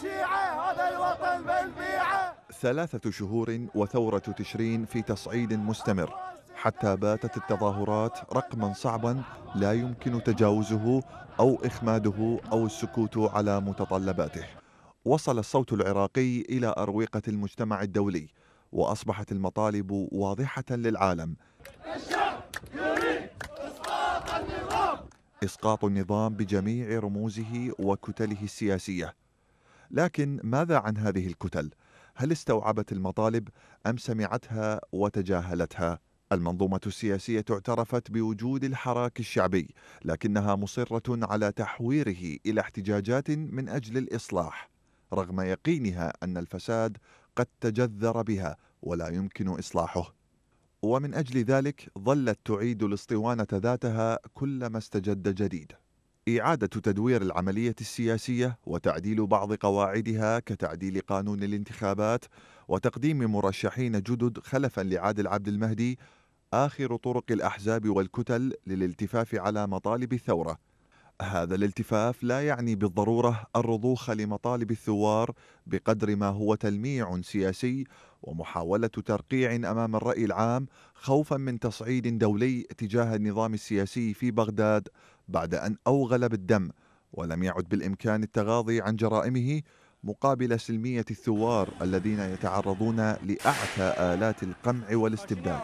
شيعة هذا الوطن بالبيعة ثلاثة شهور وثورة تشرين في تصعيد مستمر حتى باتت التظاهرات رقما صعبا لا يمكن تجاوزه أو إخماده أو السكوت على متطلباته وصل الصوت العراقي إلى أروقة المجتمع الدولي وأصبحت المطالب واضحة للعالم الشعب يريد إسقاط النظام إسقاط النظام بجميع رموزه وكتله السياسية لكن ماذا عن هذه الكتل؟ هل استوعبت المطالب أم سمعتها وتجاهلتها؟ المنظومة السياسية اعترفت بوجود الحراك الشعبي، لكنها مصرة على تحويره إلى احتجاجات من أجل الإصلاح، رغم يقينها أن الفساد قد تجذر بها ولا يمكن إصلاحه. ومن أجل ذلك ظلت تعيد الاسطوانة ذاتها كلما استجد جديد. إعادة تدوير العملية السياسية وتعديل بعض قواعدها كتعديل قانون الانتخابات وتقديم مرشحين جدد خلفا لعادل عبد المهدي آخر طرق الأحزاب والكتل للالتفاف على مطالب الثورة هذا الالتفاف لا يعني بالضروره الرضوخ لمطالب الثوار بقدر ما هو تلميع سياسي ومحاوله ترقيع امام الراي العام خوفا من تصعيد دولي تجاه النظام السياسي في بغداد بعد ان اوغل بالدم ولم يعد بالامكان التغاضي عن جرائمه مقابل سلميه الثوار الذين يتعرضون لاعتى الات القمع والاستبداد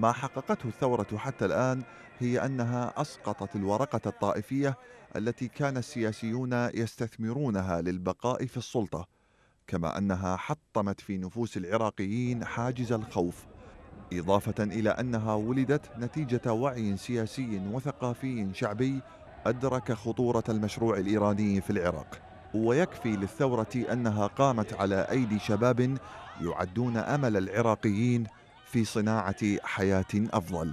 ما حققته الثورة حتى الآن هي أنها أسقطت الورقة الطائفية التي كان السياسيون يستثمرونها للبقاء في السلطة كما أنها حطمت في نفوس العراقيين حاجز الخوف إضافة إلى أنها ولدت نتيجة وعي سياسي وثقافي شعبي أدرك خطورة المشروع الإيراني في العراق ويكفي للثورة أنها قامت على أيدي شباب يعدون أمل العراقيين في صناعه حياه افضل